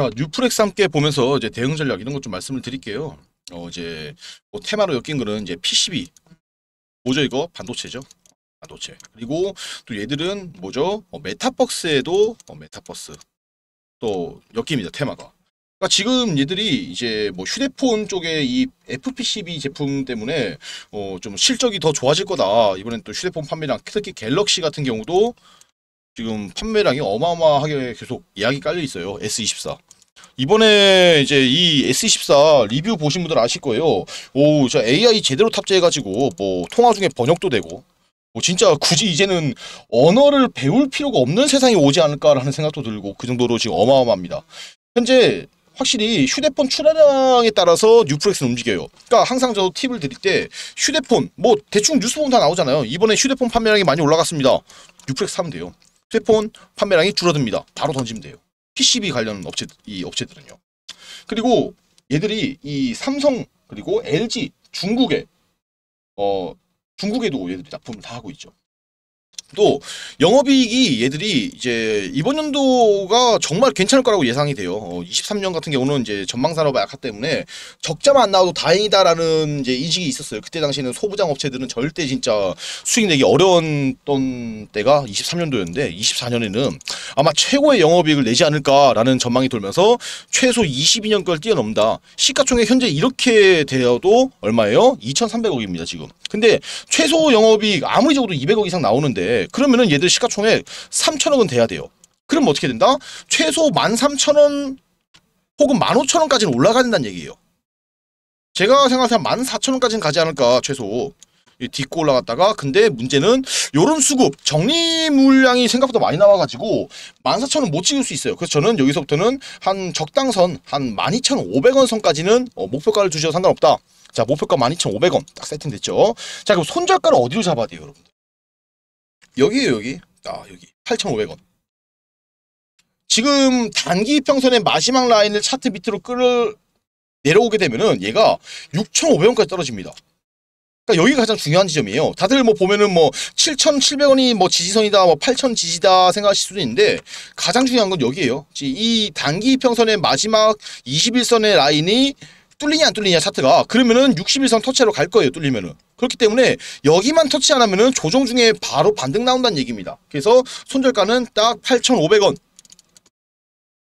자, 뉴프렉스 함께 보면서 이제 대응 전략 이런 것 좀 말씀을 드릴게요. 어, 이제 뭐 테마로 엮인 거는 이제 PCB. 뭐죠 이거? 반도체죠. 반도체. 그리고 또 얘들은 뭐죠? 어, 메타버스에도 어, 메타버스. 또 엮입니다. 테마가. 그러니까 지금 얘들이 이제 뭐 휴대폰 쪽에 이 FPCB 제품 때문에 어, 좀 실적이 더 좋아질 거다. 이번엔 또 휴대폰 판매량 특히 갤럭시 같은 경우도 지금 판매량이 어마어마하게 계속 예약이 깔려 있어요. S24. 이번에 이제 이 S24 리뷰 보신 분들 아실 거예요. 오, 저 AI 제대로 탑재해가지고 뭐 통화 중에 번역도 되고 뭐 진짜 굳이 이제는 언어를 배울 필요가 없는 세상이 오지 않을까라는 생각도 들고 그 정도로 지금 어마어마합니다. 현재 확실히 휴대폰 출하량에 따라서 뉴플렉스는 움직여요. 그러니까 항상 저도 팁을 드릴 때 휴대폰 뭐 대충 뉴스 보면 다 나오잖아요. 이번에 휴대폰 판매량이 많이 올라갔습니다. 뉴플렉스 사면 돼요. 휴대폰 판매량이 줄어듭니다. 바로 던지면 돼요. PCB 관련 업체 이 업체들은요. 그리고 얘들이 이 삼성 그리고 LG 중국에 어 중국에도 얘들이 납품을 다 하고 있죠. 또 영업이익이 얘들이 이제 이번 연도가 정말 괜찮을 거라고 예상이 돼요. 23년 어, 같은 경우는 이제 전망산업의 약화 때문에 적자만 안 나와도 다행이다라는 이제 인식이 있었어요. 그때 당시에는 소부장 업체들은 절대 진짜 수익 내기 어려웠던 때가 23년도였는데 24년에는 아마 최고의 영업이익을 내지 않을까라는 전망이 돌면서 최소 22년 걸 뛰어넘다. 시가총액 현재 이렇게 되어도 얼마예요? 2,300억입니다 지금. 근데 최소 영업이익 아무리 적어도 200억 이상 나오는데 그러면은 얘들 시가총액 3천억은 돼야 돼요. 그럼 어떻게 된다? 최소 13,000원 혹은 15,000원까지는 올라가야 된다는 얘기예요. 제가 생각해서 14,000원까지는 가지 않을까 최소. 딛고 올라갔다가 근데 문제는 요런 수급 정리 물량이 생각보다 많이 나와가지고 14,000원 못 찍을 수 있어요. 그래서 저는 여기서부터는 한 적당선 한 12,500원 선까지는 어, 목표가를 주셔도 상관없다. 자 목표가 12,500원 딱 세팅됐죠. 자 그럼 손절가를 어디로 잡아야 돼요 여러분들? 여기에요 여기 아 여기 8,500원 지금 단기 평선의 마지막 라인을 차트 밑으로 끌어 내려오게 되면은 얘가 6,500원까지 떨어집니다. 그러니까 여기가 가장 중요한 지점이에요. 다들 뭐 보면은 뭐 7,700원이 뭐 지지선이다, 뭐 8,000 지지다 생각하실 수도 있는데 가장 중요한 건 여기에요. 이 단기 평선의 마지막 21선의 라인이 뚫리냐 안 뚫리냐 차트가 그러면은 6 1선 터치로 갈 거예요 뚫리면은 그렇기 때문에 여기만 터치 안 하면은 조정 중에 바로 반등 나온다는 얘기입니다 그래서 손절가는 딱 8,500원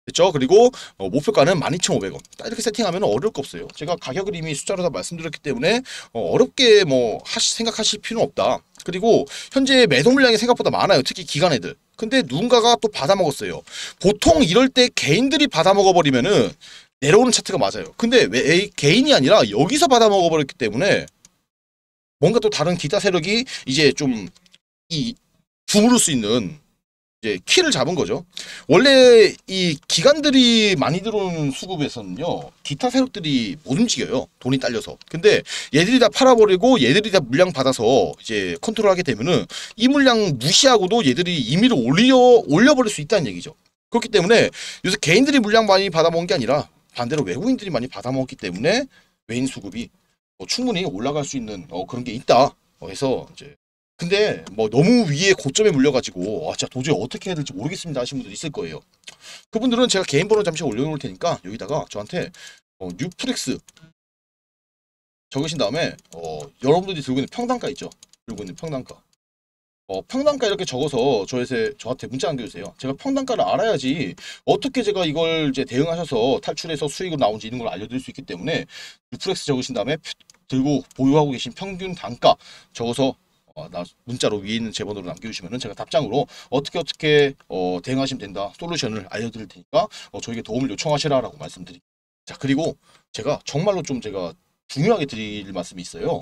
됐죠? 그리고 어, 목표가는 12,500원. 딱 이렇게 세팅하면 어려울 거 없어요. 제가 가격을 이미 숫자로 다 말씀드렸기 때문에 어, 렵게뭐 하시, 생각하실 필요는 없다. 그리고 현재 매도 물량이 생각보다 많아요. 특히 기간 애들. 근데 누군가가 또 받아먹었어요. 보통 이럴 때 개인들이 받아먹어버리면은 내려오는 차트가 맞아요. 근데 왜 개인이 아니라 여기서 받아먹어버렸기 때문에 뭔가 또 다른 기타 세력이 이제 좀이 주무를 수 있는 이제 키를 잡은 거죠. 원래 이 기관들이 많이 들어오는 수급에서는요. 기타 세력들이 못 움직여요. 돈이 딸려서. 근데 얘들이 다 팔아버리고 얘들이 다 물량 받아서 이제 컨트롤하게 되면은 이 물량 무시하고도 얘들이 임의로 올려 올려버릴 수 있다는 얘기죠. 그렇기 때문에 요새 개인들이 물량 많이 받아먹은 게 아니라 반대로 외국인들이 많이 받아먹기 때문에 외인 수급이 어, 충분히 올라갈 수 있는 어, 그런 게 있다. 어, 해서 이제 근데 뭐 너무 위에 고점에 물려가지고 아 진짜 도저히 어떻게 해야 될지 모르겠습니다 하신 분들 있을 거예요. 그분들은 제가 개인 번호 잠시 올려놓을 테니까 여기다가 저한테 어, 뉴프렉스 적으신 다음에 어, 여러분들이 들고 있는 평단가 있죠. 들고 있는 평단가 어, 평단가 이렇게 적어서 저한테, 저한테 문자 남겨주세요. 제가 평단가를 알아야지 어떻게 제가 이걸 이제 대응하셔서 탈출해서 수익으로 나온지 이런 걸 알려드릴 수 있기 때문에 유프렉스 적으신 다음에 들고 보유하고 계신 평균 단가 적어서 어, 나 문자로 위에 있는 제 번호로 남겨주시면 제가 답장으로 어떻게 어떻게 어, 대응하시면 된다 솔루션을 알려드릴 테니까 어, 저에게 도움을 요청하시라 라고 말씀드립니다. 자 그리고 제가 정말로 좀 제가 중요하게 드릴 말씀이 있어요.